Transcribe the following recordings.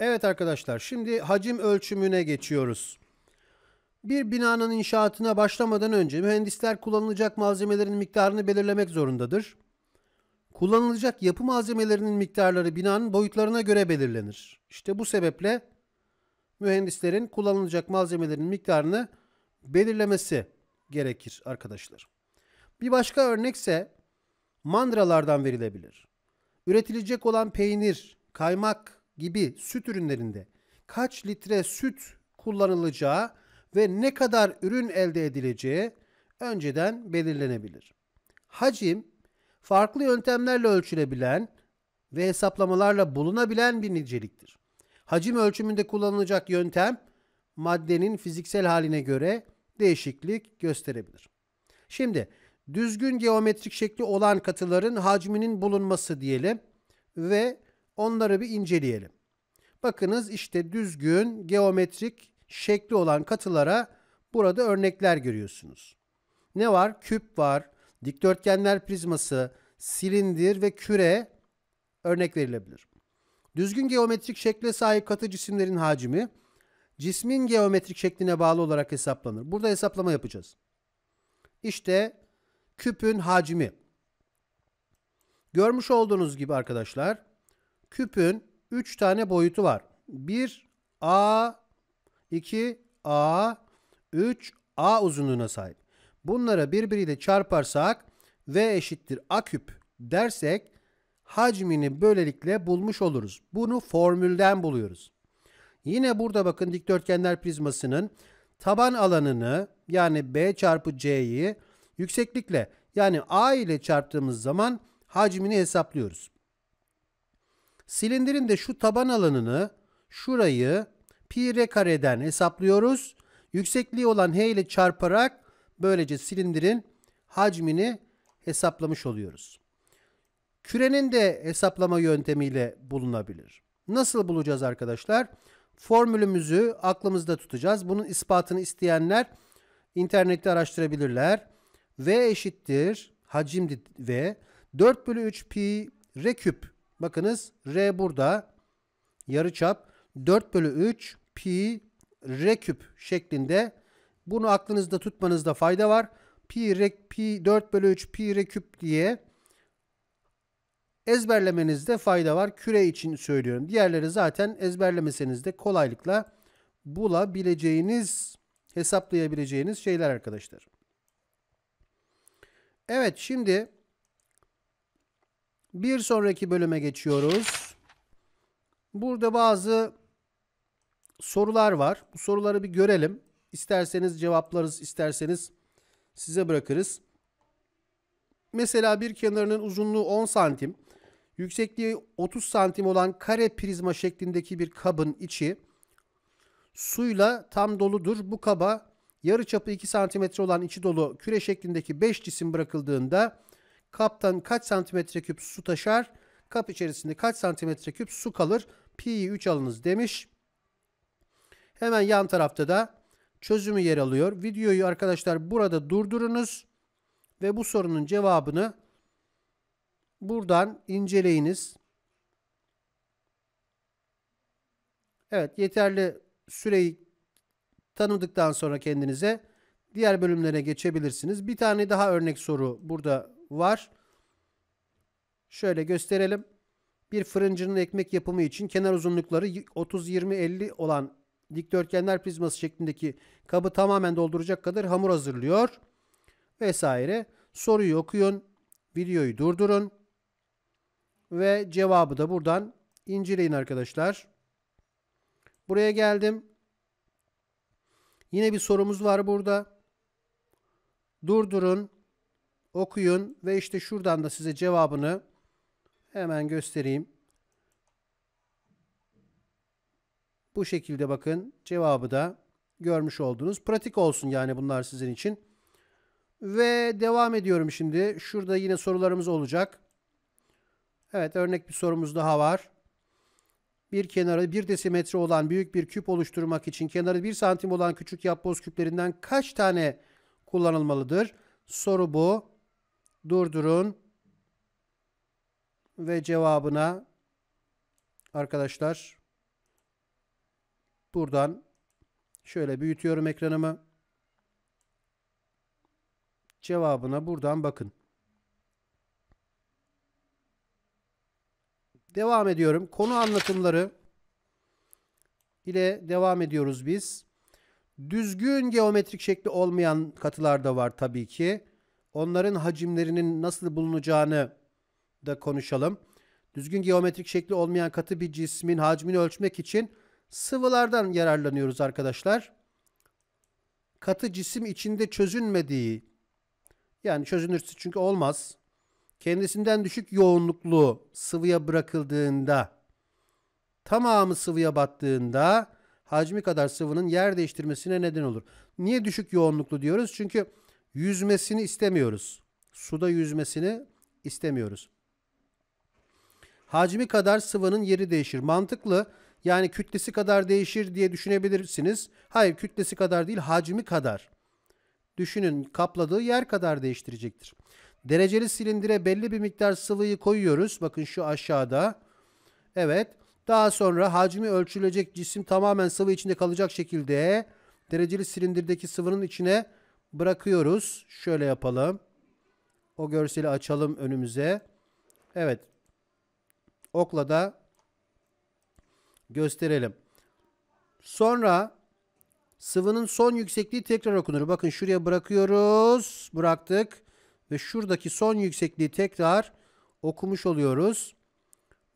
Evet arkadaşlar şimdi hacim ölçümüne geçiyoruz. Bir binanın inşaatına başlamadan önce mühendisler kullanılacak malzemelerin miktarını belirlemek zorundadır. Kullanılacak yapı malzemelerinin miktarları binanın boyutlarına göre belirlenir. İşte bu sebeple mühendislerin kullanılacak malzemelerin miktarını belirlemesi gerekir arkadaşlar. Bir başka örnekse mandralardan verilebilir. Üretilecek olan peynir, kaymak, gibi süt ürünlerinde kaç litre süt kullanılacağı ve ne kadar ürün elde edileceği önceden belirlenebilir. Hacim farklı yöntemlerle ölçülebilen ve hesaplamalarla bulunabilen bir niceliktir. Hacim ölçümünde kullanılacak yöntem maddenin fiziksel haline göre değişiklik gösterebilir. Şimdi düzgün geometrik şekli olan katıların hacminin bulunması diyelim ve Onları bir inceleyelim. Bakınız işte düzgün, geometrik şekli olan katılara burada örnekler görüyorsunuz. Ne var? Küp var, dikdörtgenler prizması, silindir ve küre örnek verilebilir. Düzgün geometrik şekle sahip katı cisimlerin hacmi cismin geometrik şekline bağlı olarak hesaplanır. Burada hesaplama yapacağız. İşte küpün hacmi. Görmüş olduğunuz gibi arkadaşlar küpün 3 tane boyutu var. 1 A, 2 A, 3 A uzunluğuna sahip. Bunlara birbiriyle çarparsak V eşittir A küp dersek hacmini böylelikle bulmuş oluruz. Bunu formülden buluyoruz. Yine burada bakın dikdörtgenler prizmasının taban alanını yani B çarpı C'yi yükseklikle yani A ile çarptığımız zaman hacmini hesaplıyoruz. Silindirin de şu taban alanını şurayı pi r kareden hesaplıyoruz. Yüksekliği olan h ile çarparak böylece silindirin hacmini hesaplamış oluyoruz. Kürenin de hesaplama yöntemiyle bulunabilir. Nasıl bulacağız arkadaşlar? Formülümüzü aklımızda tutacağız. Bunun ispatını isteyenler internette araştırabilirler. V eşittir hacimdi V 4 bölü 3 pi r küp Bakınız R burada yarıçap 4 bölü 3 pi R küp şeklinde. Bunu aklınızda tutmanızda fayda var. Pi, R, pi 4 bölü 3 pi R küp diye ezberlemenizde fayda var. Küre için söylüyorum. Diğerleri zaten ezberlemeseniz de kolaylıkla bulabileceğiniz, hesaplayabileceğiniz şeyler arkadaşlar. Evet şimdi bir sonraki bölüme geçiyoruz. Burada bazı sorular var. Bu soruları bir görelim. İsterseniz cevaplarız, isterseniz size bırakırız. Mesela bir kenarının uzunluğu 10 santim, yüksekliği 30 santim olan kare prizma şeklindeki bir kabın içi suyla tam doludur. Bu kaba yarıçapı 2 santimetre olan içi dolu küre şeklindeki 5 cisim bırakıldığında Kaptan kaç santimetre küp su taşar? Kap içerisinde kaç santimetre küp su kalır? Pi'yi 3 alınız demiş. Hemen yan tarafta da çözümü yer alıyor. Videoyu arkadaşlar burada durdurunuz ve bu sorunun cevabını buradan inceleyiniz. Evet yeterli süreyi tanıdıktan sonra kendinize diğer bölümlere geçebilirsiniz. Bir tane daha örnek soru burada var. Şöyle gösterelim. Bir fırıncının ekmek yapımı için kenar uzunlukları 30-20-50 olan dikdörtgenler prizması şeklindeki kabı tamamen dolduracak kadar hamur hazırlıyor. Vesaire. Soruyu okuyun. Videoyu durdurun. Ve cevabı da buradan inceleyin arkadaşlar. Buraya geldim. Yine bir sorumuz var burada. Durdurun okuyun ve işte şuradan da size cevabını hemen göstereyim. Bu şekilde bakın cevabı da görmüş oldunuz. Pratik olsun yani bunlar sizin için. Ve devam ediyorum şimdi. Şurada yine sorularımız olacak. Evet örnek bir sorumuz daha var. Bir kenarı 1 desimetre olan büyük bir küp oluşturmak için kenarı 1 santim olan küçük yapboz küplerinden kaç tane kullanılmalıdır? Soru bu durdurun ve cevabına arkadaşlar buradan şöyle büyütüyorum ekranımı. Cevabına buradan bakın. Devam ediyorum. Konu anlatımları ile devam ediyoruz biz. Düzgün geometrik şekli olmayan katılar da var tabii ki. Onların hacimlerinin nasıl bulunacağını da konuşalım. Düzgün geometrik şekli olmayan katı bir cismin hacmini ölçmek için sıvılardan yararlanıyoruz arkadaşlar. Katı cisim içinde çözünmediği yani çözünürse çünkü olmaz. Kendisinden düşük yoğunluklu sıvıya bırakıldığında tamamı sıvıya battığında hacmi kadar sıvının yer değiştirmesine neden olur. Niye düşük yoğunluklu diyoruz? Çünkü Yüzmesini istemiyoruz. Suda yüzmesini istemiyoruz. Hacmi kadar sıvının yeri değişir. Mantıklı. Yani kütlesi kadar değişir diye düşünebilirsiniz. Hayır kütlesi kadar değil hacmi kadar. Düşünün kapladığı yer kadar değiştirecektir. Dereceli silindire belli bir miktar sıvıyı koyuyoruz. Bakın şu aşağıda. Evet. Daha sonra hacmi ölçülecek cisim tamamen sıvı içinde kalacak şekilde dereceli silindirdeki sıvının içine bırakıyoruz. Şöyle yapalım. O görseli açalım önümüze. Evet. Okla da gösterelim. Sonra sıvının son yüksekliği tekrar okunur. Bakın şuraya bırakıyoruz. Bıraktık. Ve şuradaki son yüksekliği tekrar okumuş oluyoruz.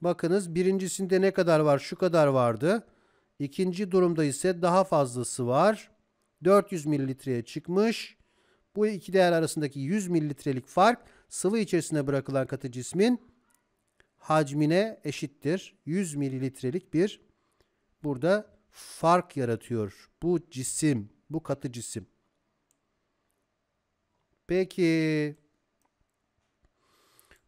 Bakınız birincisinde ne kadar var? Şu kadar vardı. İkinci durumda ise daha fazlası var. 400 mililitreye çıkmış. Bu iki değer arasındaki 100 mililitrelik fark sıvı içerisine bırakılan katı cismin hacmine eşittir. 100 mililitrelik bir burada fark yaratıyor. Bu cisim, bu katı cisim. Peki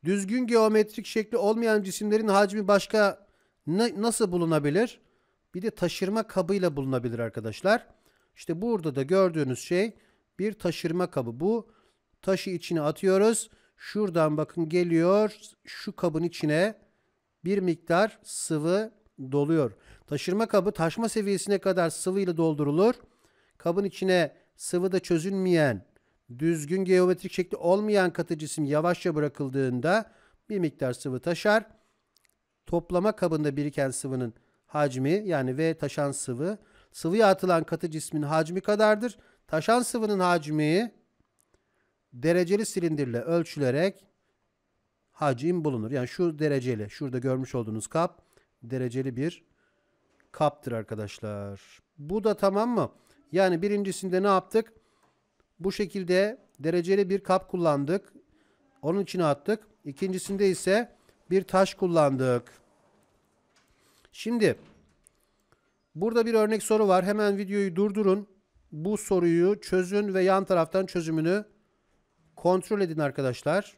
düzgün geometrik şekli olmayan cisimlerin hacmi başka nasıl bulunabilir? Bir de taşırma kabıyla bulunabilir arkadaşlar. İşte burada da gördüğünüz şey bir taşırma kabı. Bu taşı içine atıyoruz. Şuradan bakın geliyor şu kabın içine bir miktar sıvı doluyor. Taşırma kabı taşma seviyesine kadar sıvıyla doldurulur. Kabın içine sıvıda çözülmeyen, düzgün geometrik şekli olmayan katı cisim yavaşça bırakıldığında bir miktar sıvı taşar. Toplama kabında biriken sıvının hacmi yani V taşan sıvı sıvıya atılan katı cismin hacmi kadardır. Taşan sıvının hacmi dereceli silindirle ölçülerek hacim bulunur. Yani şu dereceli şurada görmüş olduğunuz kap dereceli bir kaptır arkadaşlar. Bu da tamam mı? Yani birincisinde ne yaptık? Bu şekilde dereceli bir kap kullandık. Onun içine attık. İkincisinde ise bir taş kullandık. Şimdi Burada bir örnek soru var. Hemen videoyu durdurun. Bu soruyu çözün ve yan taraftan çözümünü kontrol edin arkadaşlar.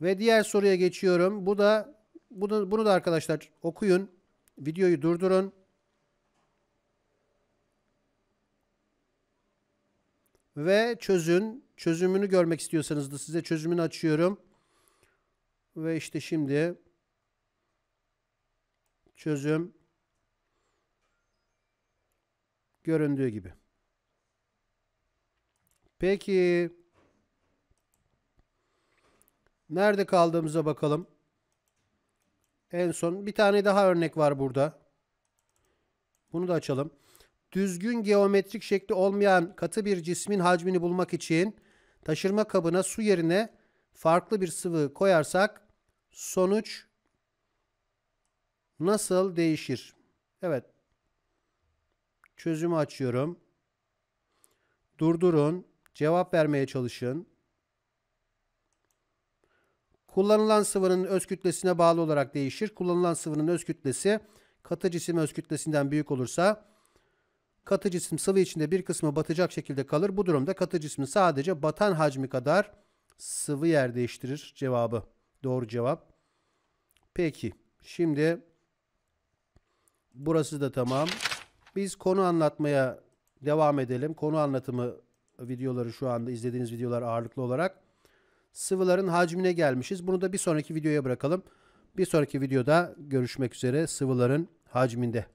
Ve diğer soruya geçiyorum. Bu da bunu, bunu da arkadaşlar okuyun. Videoyu durdurun. Ve çözün. Çözümünü görmek istiyorsanız da size çözümünü açıyorum. Ve işte şimdi çözüm göründüğü gibi. Peki nerede kaldığımıza bakalım. En son bir tane daha örnek var burada. Bunu da açalım. Düzgün geometrik şekli olmayan katı bir cismin hacmini bulmak için taşırma kabına su yerine farklı bir sıvı koyarsak sonuç nasıl değişir? Evet. Çözümü açıyorum. Durdurun. Cevap vermeye çalışın. Kullanılan sıvının öz kütlesine bağlı olarak değişir. Kullanılan sıvının öz kütlesi katı cisim öz kütlesinden büyük olursa katı cisim sıvı içinde bir kısmı batacak şekilde kalır. Bu durumda katı cismi sadece batan hacmi kadar sıvı yer değiştirir cevabı. Doğru cevap. Peki şimdi Burası da tamam. Biz konu anlatmaya devam edelim. Konu anlatımı videoları şu anda izlediğiniz videolar ağırlıklı olarak. Sıvıların hacmine gelmişiz. Bunu da bir sonraki videoya bırakalım. Bir sonraki videoda görüşmek üzere sıvıların hacminde.